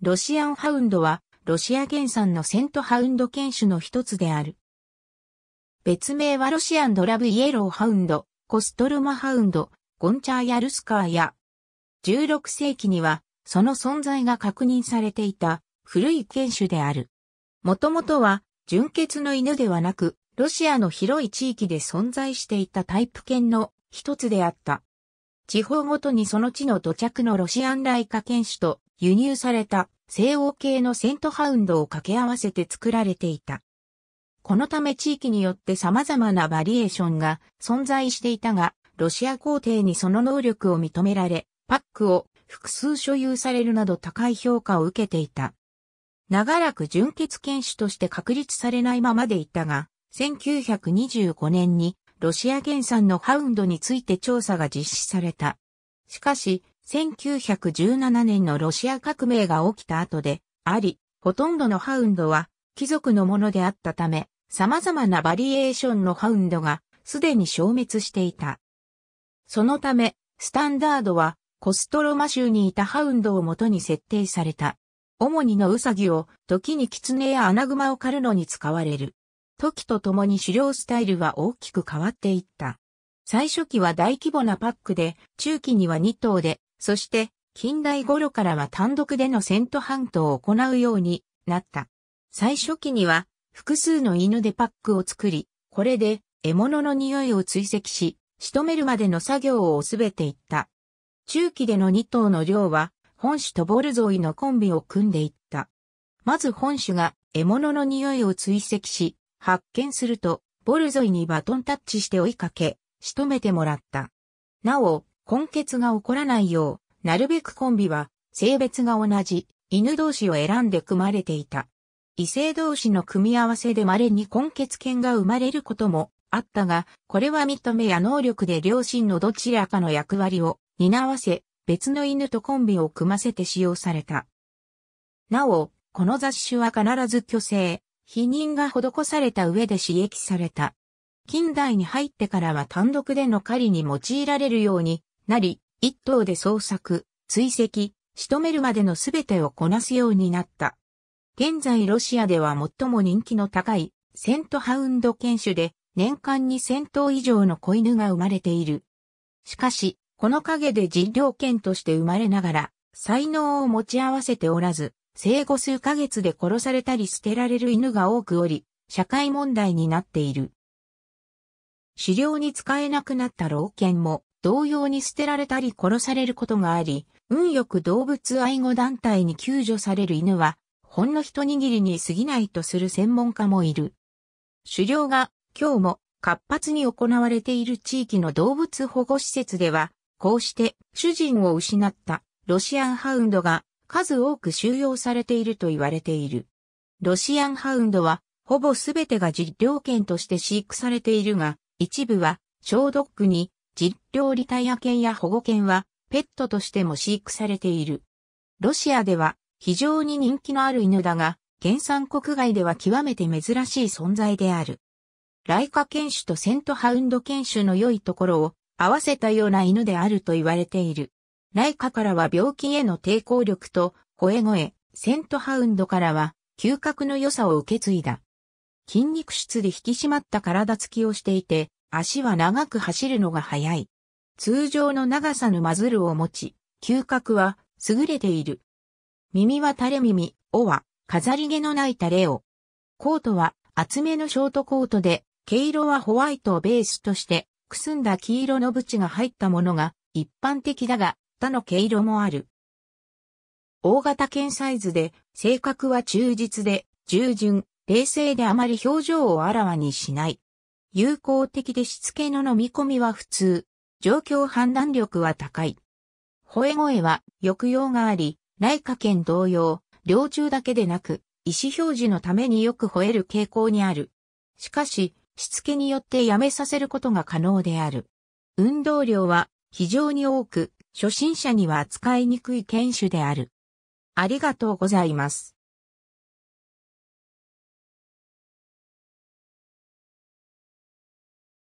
ロシアンハウンドは、ロシア原産のセントハウンド犬種の一つである。別名はロシアンドラブイエローハウンド、コストルマハウンド、ゴンチャーやルスカーや、16世紀には、その存在が確認されていた、古い犬種である。もともとは、純血の犬ではなく、ロシアの広い地域で存在していたタイプ犬の一つであった。地方ごとにその地の土着のロシアンライカ犬種と輸入された西欧系のセントハウンドを掛け合わせて作られていた。このため地域によって様々なバリエーションが存在していたが、ロシア皇帝にその能力を認められ、パックを複数所有されるなど高い評価を受けていた。長らく純血犬種として確立されないままでいたが、1925年にロシア原産のハウンドについて調査が実施された。しかし、1917年のロシア革命が起きた後であり、ほとんどのハウンドは貴族のものであったため、様々なバリエーションのハウンドがすでに消滅していた。そのため、スタンダードはコストロマ州にいたハウンドを元に設定された。主にのウサギを、時にキツネやアナグマを狩るのに使われる。時とともに狩猟スタイルは大きく変わっていった。最初期は大規模なパックで、中期には2頭で、そして、近代頃からは単独でのセントントを行うようになった。最初期には、複数の犬でパックを作り、これで獲物の匂いを追跡し、仕留めるまでの作業をすべていった。中期での2頭の量は、本種とボルゾイのコンビを組んでいった。まず本種が獲物の匂いを追跡し、発見すると、ボルゾイにバトンタッチして追いかけ、仕留めてもらった。なお、根血が起こらないよう、なるべくコンビは、性別が同じ、犬同士を選んで組まれていた。異性同士の組み合わせで稀に根血犬が生まれることもあったが、これは認めや能力で両親のどちらかの役割を担わせ、別の犬とコンビを組ませて使用された。なお、この雑種は必ず虚勢、否認が施された上で刺激された。近代に入ってからは単独での狩りに用いられるようになり、一頭で捜索、追跡、仕留めるまでのすべてをこなすようになった。現在ロシアでは最も人気の高いセントハウンド犬種で年間に1000頭以上の子犬が生まれている。しかし、この陰で実領犬として生まれながら、才能を持ち合わせておらず、生後数ヶ月で殺されたり捨てられる犬が多くおり、社会問題になっている。狩猟に使えなくなった老犬も同様に捨てられたり殺されることがあり、運よく動物愛護団体に救助される犬は、ほんの一握りに過ぎないとする専門家もいる。狩猟が今日も活発に行われている地域の動物保護施設では、こうして主人を失ったロシアンハウンドが数多く収容されていると言われている。ロシアンハウンドはほぼすべてが実領犬として飼育されているが、一部は小ドッグに実料リタイア犬や保護犬はペットとしても飼育されている。ロシアでは非常に人気のある犬だが、原産国外では極めて珍しい存在である。ライカ犬種とセントハウンド犬種の良いところを合わせたような犬であると言われている。ライカからは病気への抵抗力と吠え声、セントハウンドからは嗅覚の良さを受け継いだ。筋肉質で引き締まった体つきをしていて、足は長く走るのが速い。通常の長さのマズルを持ち、嗅覚は優れている。耳は垂れ耳、尾は飾り毛のない垂れ尾。コートは厚めのショートコートで、毛色はホワイトをベースとして、くすんだ黄色の縁が入ったものが一般的だが、他の毛色もある。大型犬サイズで、性格は忠実で、従順、冷静であまり表情をあらわにしない。友好的でしつけの飲み込みは普通。状況判断力は高い。吠え声は抑揚があり、内科圏同様、猟中だけでなく、意思表示のためによく吠える傾向にある。しかし、しつけによってやめさせることが可能である。運動量は非常に多く、初心者には扱いにくい犬種である。ありがとうございます。